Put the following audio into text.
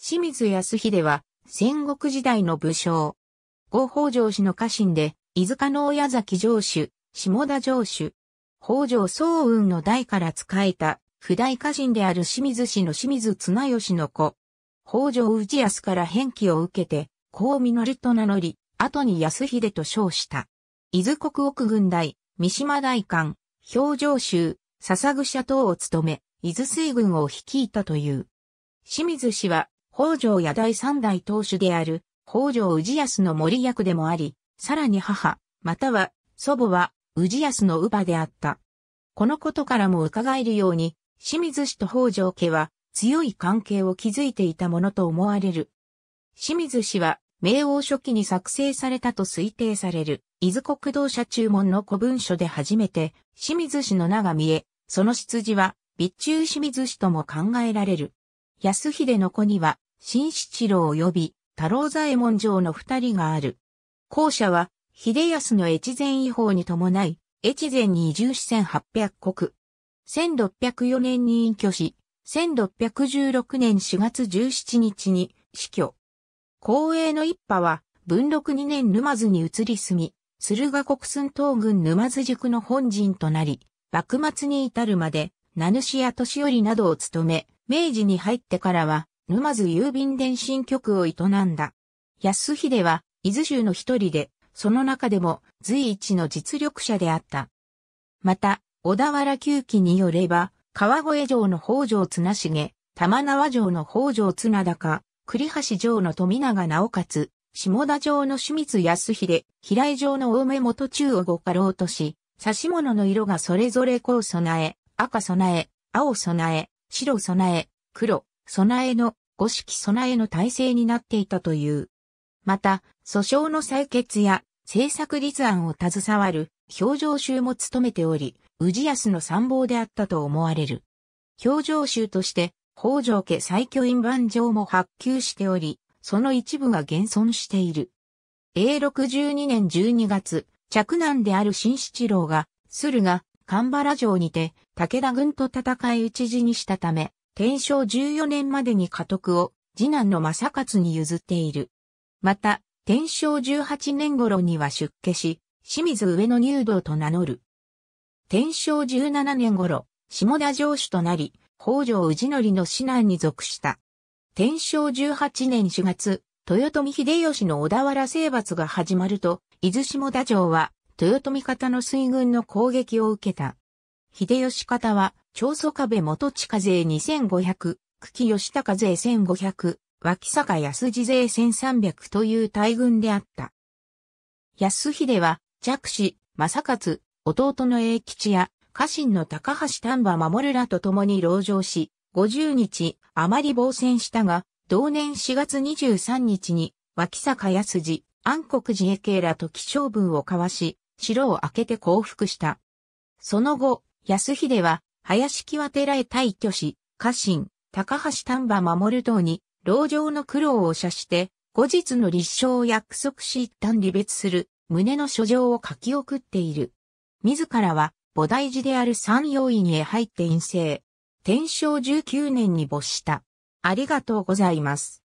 清水康秀は、戦国時代の武将。後北条氏の家臣で、伊塚の親崎城主、下田城主。北条総雲の代から仕えた、不代家臣である清水氏の清水綱吉の子。北条氏康から返記を受けて、公実と名乗り、後に康秀と称した。伊豆国奥軍大、三島大官、表情州、笹草等を務め、伊豆水軍を率いたという。清水氏は北条や第三代当主である、北条氏康の森役でもあり、さらに母、または祖母は氏康の乳母であった。このことからも伺えるように、清水氏と北条家は強い関係を築いていたものと思われる。清水氏は、明王初期に作成されたと推定される、伊豆国道社注文の古文書で初めて、清水氏の名が見え、その出自は、備中清水氏とも考えられる。安秀の子には、新七郎及び太郎左衛門城の二人がある。後者は、秀康の越前違法に伴い、越前に移住し1800国。1604年に隠居し、1616年4月17日に死去。光栄の一派は、文禄二年沼津に移り住み、駿河国寸東軍沼津塾の本陣となり、幕末に至るまで、名主や年寄りなどを務め、明治に入ってからは、沼津郵便電信局を営んだ。安秀は、伊豆州の一人で、その中でも随一の実力者であった。また、小田原旧記によれば、川越城の北条綱重、玉縄城の北条綱高、栗橋城の富永直勝、下田城の清水康秀、平井城の大目元中をご家老とし、し物の色がそれぞれこう備え、赤備え、青備え、白備え、黒備えの五式備えの体制になっていたという。また、訴訟の採決や政策立案を携わる表情集も務めており、宇治康の参謀であったと思われる。表情集として、北条家最巨院番状も発給しており、その一部が現存している。永62年12月、着難である新七郎が、駿河、神原城にて、武田軍と戦い討ち死にしたため、天正14年までに家督を次男の正勝に譲っている。また、天正18年頃には出家し、清水上野入道と名乗る。天正17年頃、下田城主となり、北条氏則の指南に属した。天正18年4月、豊臣秀吉の小田原征伐が始まると、伊豆下田城は、豊臣方の水軍の攻撃を受けた。秀吉方は、長祖壁元地下税2500、久喜吉高税1500、脇坂安次税1300という大軍であった。安秀は、弱子、正勝、弟の英吉や、家臣の高橋丹波守らと共に籠城し、50日、あまり防戦したが、同年4月23日に、脇坂安次、安国寺へ系らと気象文を交わし、城を開けて降伏した。その後、安秀は、林は寺へ退去し、家臣、高橋丹波守等に、牢城の苦労を射して、後日の立証を約束し一旦離別する、胸の書状を書き送っている。自らは、菩提寺である山陽院へ入って陰性。天正19年に没した。ありがとうございます。